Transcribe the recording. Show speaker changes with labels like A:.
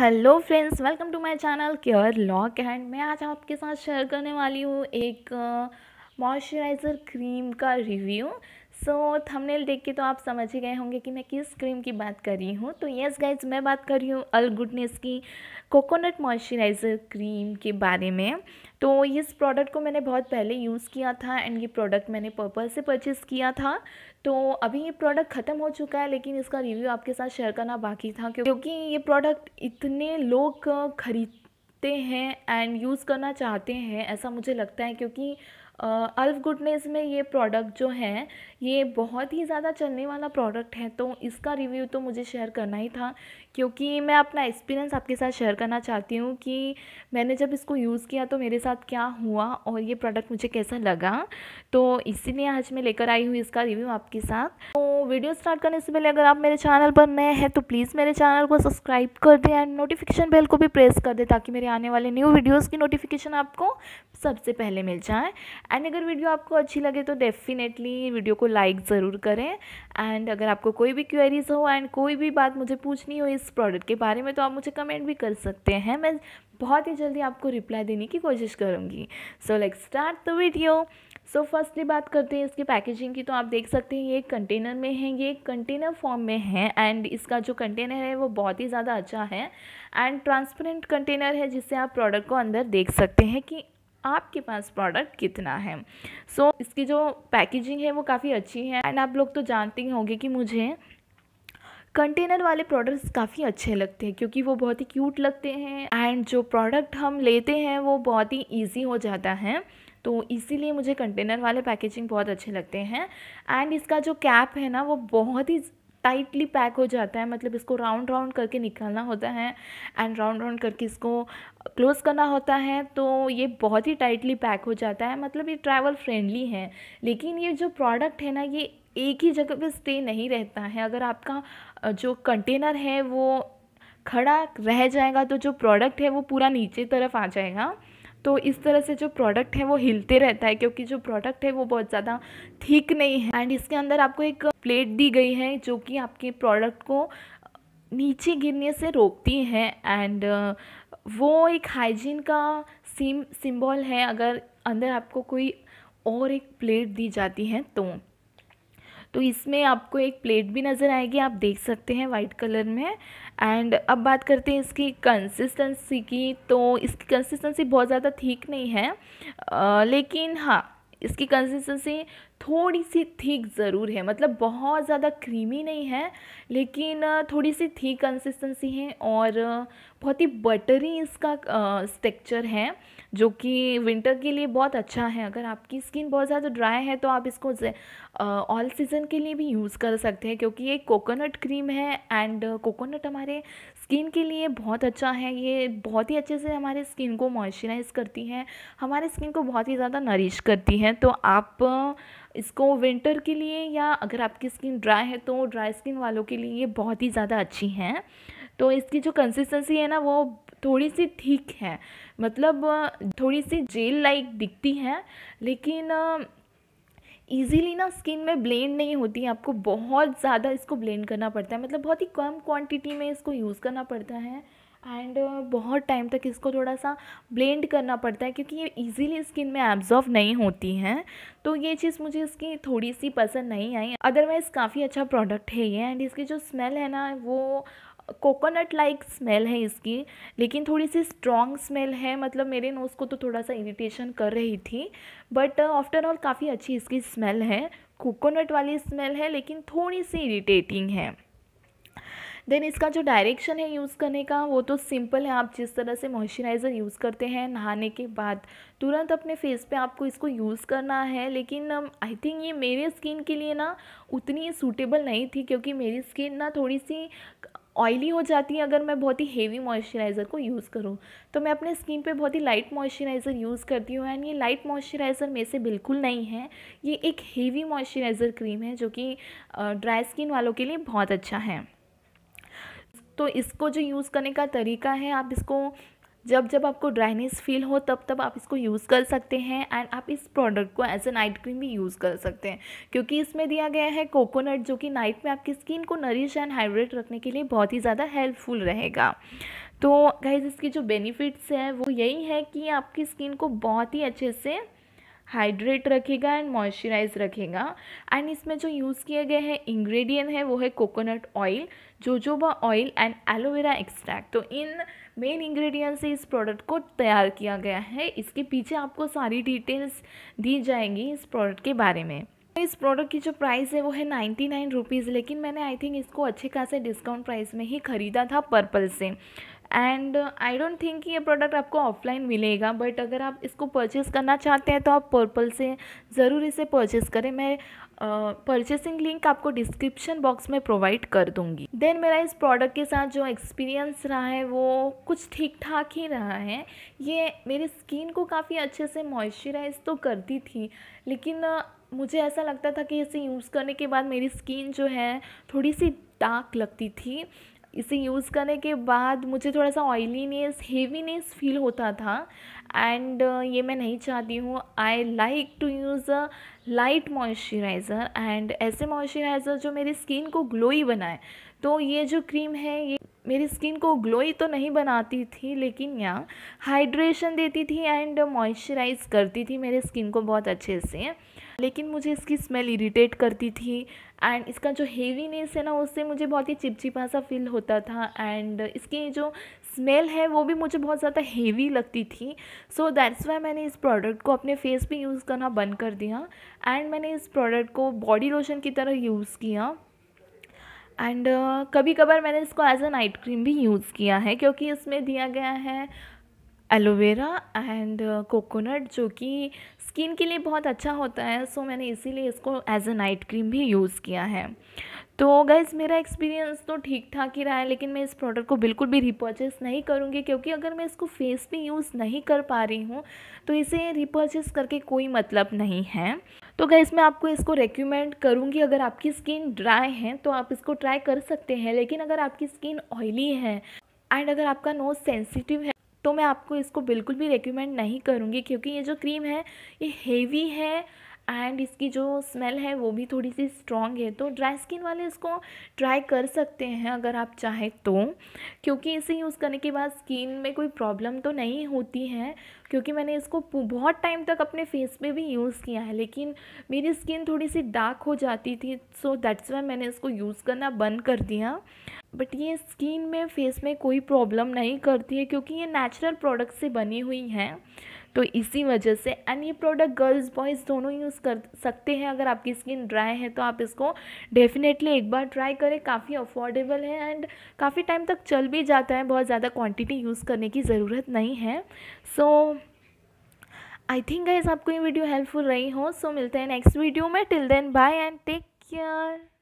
A: hello friends welcome to my channel care lock and मैं आज आपके साथ शेयर करने वाली हूँ एक मॉइस्चराइज़र क्रीम का रिव्यू सो so, थंबनेल देख के तो आप समझ ही गए होंगे कि मैं किस क्रीम की बात कर रही हूँ तो येस गाइज मैं बात कर रही हूँ अल गुडनेस की कोकोनट मॉइस्चराइज़र क्रीम के बारे में तो इस प्रोडक्ट को मैंने बहुत पहले यूज़ किया था एंड ये प्रोडक्ट मैंने पर्पल से परचेज़ किया था तो अभी ये प्रोडक्ट ख़त्म हो चुका है लेकिन इसका रिव्यू आपके साथ शेयर करना बाकी था क्योंकि ये प्रोडक्ट इतने लोग खरीदते हैं एंड यूज़ करना चाहते हैं ऐसा मुझे लगता है क्योंकि अल्फ गुडनेस में ये प्रोडक्ट जो है ये बहुत ही ज़्यादा चलने वाला प्रोडक्ट है तो इसका रिव्यू तो मुझे शेयर करना ही था क्योंकि मैं अपना एक्सपीरियंस आपके साथ शेयर करना चाहती हूँ कि मैंने जब इसको यूज़ किया तो मेरे साथ क्या हुआ और ये प्रोडक्ट मुझे कैसा लगा तो इसीलिए आज मैं लेकर आई हूँ इसका रिव्यू आपके साथ तो वीडियो स्टार्ट करने से पहले अगर आप मेरे चैनल पर नए हैं तो प्लीज़ मेरे चैनल को सब्सक्राइब कर दें एंड नोटिफिकेशन बेल को भी प्रेस कर दें ताकि मेरे आने वाले न्यू वीडियोज़ की नोटिफिकेशन आपको सबसे पहले मिल जाए एंड अगर वीडियो आपको अच्छी लगे तो डेफिनेटली वीडियो को लाइक ज़रूर करें एंड अगर आपको कोई भी क्वेरीज हो एंड कोई भी बात मुझे पूछनी हो इस इस प्रोडक्ट के बारे में तो आप मुझे कमेंट भी कर सकते हैं मैं बहुत ही जल्दी आपको रिप्लाई देने की कोशिश करूँगी so like start the video so firstly बात करते हैं इसकी पैकेजिंग की तो आप देख सकते हैं ये कंटेनर में है ये कंटेनर फॉर्म में है एंड इसका जो कंटेनर है वो बहुत ही ज़्यादा अच्छा है एंड ट्रांसपेरेंट कंटेनर है जिससे आप प्रोडक्ट को अंदर देख सकते हैं कि आपके पास प्रोडक्ट कितना है सो so, इसकी जो पैकेजिंग है वो काफ़ी अच्छी है एंड आप लोग तो जानते ही होंगे कि मुझे कंटेनर वाले प्रोडक्ट्स काफ़ी अच्छे लगते हैं क्योंकि वो बहुत ही क्यूट लगते हैं एंड जो प्रोडक्ट हम लेते हैं वो बहुत ही ईजी हो जाता है तो इसीलिए मुझे कंटेनर वाले पैकेजिंग बहुत अच्छे लगते हैं एंड इसका जो कैप है ना वो बहुत ही टाइटली पैक हो जाता है मतलब इसको राउंड राउंड करके निकालना होता है एंड राउंड राउंड करके इसको क्लोज़ करना होता है तो ये बहुत ही टाइटली पैक हो जाता है मतलब ये ट्रैवल फ्रेंडली है लेकिन ये जो प्रोडक्ट है ना ये एक ही जगह पे स्टे नहीं रहता है अगर आपका जो कंटेनर है वो खड़ा रह जाएगा तो जो प्रोडक्ट है वो पूरा नीचे तरफ आ जाएगा तो इस तरह से जो प्रोडक्ट है वो हिलते रहता है क्योंकि जो प्रोडक्ट है वो बहुत ज़्यादा ठीक नहीं है एंड इसके अंदर आपको एक प्लेट दी गई है जो कि आपके प्रोडक्ट को नीचे गिरने से रोकती है एंड वो एक हाइजीन का सिम सिंबल है अगर अंदर आपको कोई और एक प्लेट दी जाती है तो तो इसमें आपको एक प्लेट भी नज़र आएगी आप देख सकते हैं वाइट कलर में एंड अब बात करते हैं इसकी कंसिस्टेंसी की तो इसकी कंसिस्टेंसी बहुत ज़्यादा ठीक नहीं है आ, लेकिन हाँ इसकी कंसिस्टेंसी थोड़ी सी थीक ज़रूर है मतलब बहुत ज़्यादा क्रीमी नहीं है लेकिन थोड़ी सी थीक कंसिस्टेंसी है और बहुत ही बटरी इसका स्टेक्चर है जो कि विंटर के लिए बहुत अच्छा है अगर आपकी स्किन बहुत ज़्यादा ड्राई है तो आप इसको ऑल सीज़न के लिए भी यूज़ कर सकते हैं क्योंकि ये कोकोनट क्रीम है एंड कोकोनट हमारे स्किन के लिए बहुत अच्छा है ये बहुत ही अच्छे से हमारे स्किन को मॉइस्चराइज़ करती है हमारे स्किन को बहुत ही ज़्यादा नरिश करती है तो आप इसको विंटर के लिए या अगर आपकी स्किन ड्राई है तो ड्राई स्किन वालों के लिए ये बहुत ही ज़्यादा अच्छी हैं तो इसकी जो कंसिस्टेंसी है ना वो थोड़ी सी ठीक है मतलब थोड़ी सी जेल लाइक दिखती है लेकिन ईजीली ना स्किन में ब्लेंड नहीं होती है आपको बहुत ज़्यादा इसको ब्लेंड करना पड़ता है मतलब बहुत ही कम क्वांटिटी में इसको यूज़ करना पड़ता है एंड बहुत टाइम तक इसको थोड़ा सा ब्लेंड करना पड़ता है क्योंकि ये इजीली स्किन में एब्जॉर्व नहीं होती हैं तो ये चीज़ मुझे इसकी थोड़ी सी पसंद नहीं आई अदरवाइज़ काफ़ी अच्छा प्रोडक्ट है ये एंड इसकी जो स्मेल है ना वो कोकोनट लाइक स्मेल है इसकी लेकिन थोड़ी सी स्ट्रॉन्ग स्मेल है मतलब मेरे नोज़ को तो थोड़ा सा इरिटेशन कर रही थी बट आफ्टर ऑल काफ़ी अच्छी इसकी स्मेल है कोकोनट वाली स्मेल है लेकिन थोड़ी सी इरिटेटिंग है देन इसका जो डायरेक्शन है यूज़ करने का वो तो सिंपल है आप जिस तरह से मॉइस्चराइज़र यूज़ करते हैं नहाने के बाद तुरंत अपने फेस पे आपको इसको यूज़ करना है लेकिन आई um, थिंक ये मेरे स्किन के लिए ना उतनी सूटेबल नहीं थी क्योंकि मेरी स्किन ना थोड़ी सी ऑयली हो जाती हैं अगर मैं बहुत ही हेवी मॉइस्चराइज़र को यूज़ करूँ तो मैं अपने स्किन पे बहुत ही लाइट मॉइस्चराइज़र यूज़ करती हूँ एंड ये लाइट मॉइस्चराइज़र मेरे से बिल्कुल नहीं है ये एक हेवी मॉइस्चराइज़र क्रीम है जो कि ड्राई स्किन वालों के लिए बहुत अच्छा है तो इसको जो यूज़ करने का तरीका है आप इसको जब जब आपको ड्राइनेस फील हो तब तब आप इसको यूज़ कर सकते हैं एंड आप इस प्रोडक्ट को एज ए नाइट क्रीम भी यूज़ कर सकते हैं क्योंकि इसमें दिया गया है कोकोनट जो कि नाइट में आपकी स्किन को नरिश एंड हाइड्रेट रखने के लिए बहुत ही ज़्यादा हेल्पफुल रहेगा तो गाइज इसकी जो बेनिफिट्स है वो यही है कि आपकी स्किन को बहुत ही अच्छे से हाइड्रेट रखेगा एंड मॉइस्चराइज रखेगा एंड इसमें जो यूज़ किए गए हैं इंग्रेडिएंट है वो है coconut oil jojoba oil and aloe vera extract तो इन मेन इंग्रेडिएंट से इस प्रोडक्ट को तैयार किया गया है इसके पीछे आपको सारी डिटेल्स दी जाएंगी इस प्रोडक्ट के बारे में इस प्रोडक्ट की जो प्राइस है वो है नाइन्टी नाइन रुपीज़ लेकिन मैंने आई थिंक इसको अच्छे खासे डिस्काउंट प्राइस में ही ख़रीदा था पर्पल से एंड आई डोंट थिंक ये प्रोडक्ट आपको ऑफलाइन मिलेगा बट अगर आप इसको परचेस करना चाहते हैं तो आप पर्पल से ज़रूर इसे परचेस करें मैं परचेसिंग लिंक आपको डिस्क्रिप्शन बॉक्स में प्रोवाइड कर दूंगी देन मेरा इस प्रोडक्ट के साथ जो एक्सपीरियंस रहा है वो कुछ ठीक ठाक ही रहा है ये मेरी स्किन को काफ़ी अच्छे से मॉइस्चराइज तो करती थी लेकिन मुझे ऐसा लगता था कि इसे यूज़ करने के बाद मेरी स्किन जो है थोड़ी सी डार्क लगती थी इसे यूज़ करने के बाद मुझे थोड़ा सा ऑयलीनेस हेवीनेस फील होता था एंड uh, ये मैं नहीं चाहती हूँ I like to use a light moisturiser and ऐसे मॉइस्चराइज़र जो मेरी स्किन को ग्लोई बनाए तो ये जो क्रीम है ये मेरी स्किन को ग्लोई तो नहीं बनाती थी लेकिन यहाँ हाइड्रेशन देती थी एंड मॉइस्चराइज करती थी मेरे स्किन को बहुत अच्छे से लेकिन मुझे इसकी स्मेल इरिटेट करती थी एंड इसका जो हेवीनेस है ना उससे मुझे बहुत ही चिपचिपा सा फील होता था एंड इसकी जो स्मेल है वो भी मुझे बहुत ज़्यादा हेवी लगती थी सो दैट्स वाई मैंने इस प्रोडक्ट को अपने फेस पे यूज़ करना बंद कर दिया एंड मैंने इस प्रोडक्ट को बॉडी लोशन की तरह यूज़ किया एंड uh, कभी कभार मैंने इसको एज अ नाइट क्रीम भी यूज़ किया है क्योंकि इसमें दिया गया है एलोवेरा एंड कोकोनट जो कि स्किन के लिए बहुत अच्छा होता है सो मैंने इसीलिए इसको एज ए नाइट क्रीम भी यूज़ किया है तो गैस मेरा एक्सपीरियंस तो ठीक ठाक ही रहा है लेकिन मैं इस प्रोडक्ट को बिल्कुल भी रिपर्चेस नहीं करूँगी क्योंकि अगर मैं इसको फेस पे यूज़ नहीं कर पा रही हूँ तो इसे रिपर्चेस करके कोई मतलब नहीं है तो गैस मैं आपको इसको रेकमेंड करूँगी अगर आपकी स्किन ड्राई है तो आप इसको ट्राई कर सकते हैं लेकिन अगर आपकी स्किन ऑयली है एंड अगर आपका नोज सेंसिटिव है तो मैं आपको इसको बिल्कुल भी रिकमेंड नहीं करूँगी क्योंकि ये जो क्रीम है ये हेवी है एंड इसकी जो स्मेल है वो भी थोड़ी सी स्ट्रॉन्ग है तो ड्राई स्किन वाले इसको ट्राई कर सकते हैं अगर आप चाहें तो क्योंकि इसे यूज़ करने के बाद स्किन में कोई प्रॉब्लम तो नहीं होती है क्योंकि मैंने इसको बहुत टाइम तक अपने फेस पे भी यूज़ किया है लेकिन मेरी स्किन थोड़ी सी डार्क हो जाती थी सो दैट्स वाई मैंने इसको यूज़ करना बंद कर दिया बट ये स्किन में फेस में कोई प्रॉब्लम नहीं करती है क्योंकि ये नेचुरल प्रोडक्ट से बनी हुई हैं तो इसी वजह से एंड ये प्रोडक्ट गर्ल्स बॉयज़ दोनों यूज़ कर सकते हैं अगर आपकी स्किन ड्राई है तो आप इसको डेफिनेटली एक बार ट्राई करें काफ़ी अफोर्डेबल है एंड काफ़ी टाइम तक चल भी जाता है बहुत ज़्यादा क्वान्टिटी यूज़ करने की ज़रूरत नहीं है सो आई थिंक गाइज आपको ये वीडियो हेल्पफुल रही हो सो so, मिलते हैं नेक्स्ट वीडियो में till then bye and take care